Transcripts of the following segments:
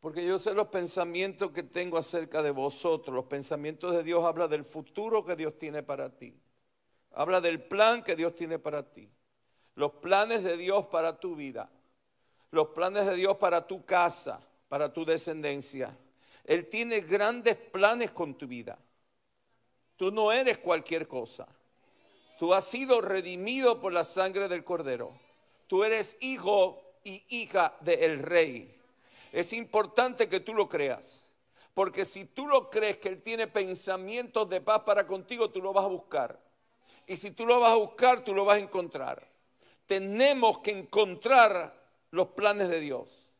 Porque yo sé los pensamientos que tengo acerca de vosotros. Los pensamientos de Dios habla del futuro que Dios tiene para ti. Habla del plan que Dios tiene para ti. Los planes de Dios para tu vida. Los planes de Dios para tu casa, para tu descendencia. Él tiene grandes planes con tu vida. Tú no eres cualquier cosa. Tú has sido redimido por la sangre del cordero. Tú eres hijo y hija del rey. Es importante que tú lo creas. Porque si tú lo crees que Él tiene pensamientos de paz para contigo, tú lo vas a buscar. Y si tú lo vas a buscar, tú lo vas a encontrar. Tenemos que encontrar los planes de Dios.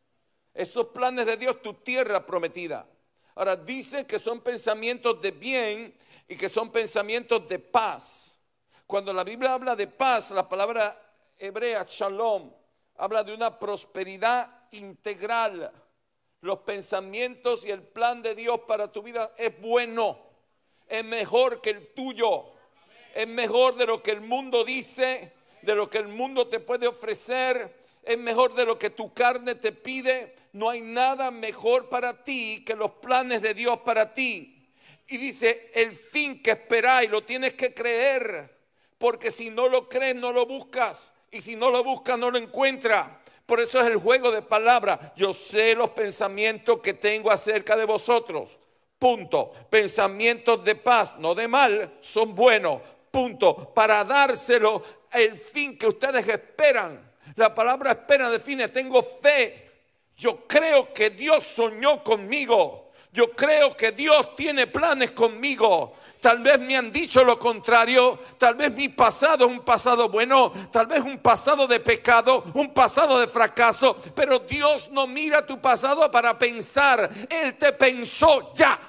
Esos planes de Dios, tu tierra prometida. Ahora dice que son pensamientos de bien y que son pensamientos de paz. Cuando la Biblia habla de paz, la palabra hebrea shalom habla de una prosperidad integral los pensamientos y el plan de Dios para tu vida es bueno, es mejor que el tuyo, es mejor de lo que el mundo dice, de lo que el mundo te puede ofrecer, es mejor de lo que tu carne te pide. No hay nada mejor para ti que los planes de Dios para ti. Y dice, el fin que esperáis lo tienes que creer, porque si no lo crees, no lo buscas, y si no lo buscas, no lo encuentras. Por eso es el juego de palabras. Yo sé los pensamientos que tengo acerca de vosotros. Punto. Pensamientos de paz, no de mal, son buenos. Punto. Para dárselo el fin que ustedes esperan. La palabra espera define, tengo fe yo creo que Dios soñó conmigo. Yo creo que Dios tiene planes conmigo. Tal vez me han dicho lo contrario. Tal vez mi pasado es un pasado bueno. Tal vez un pasado de pecado. Un pasado de fracaso. Pero Dios no mira tu pasado para pensar. Él te pensó ya.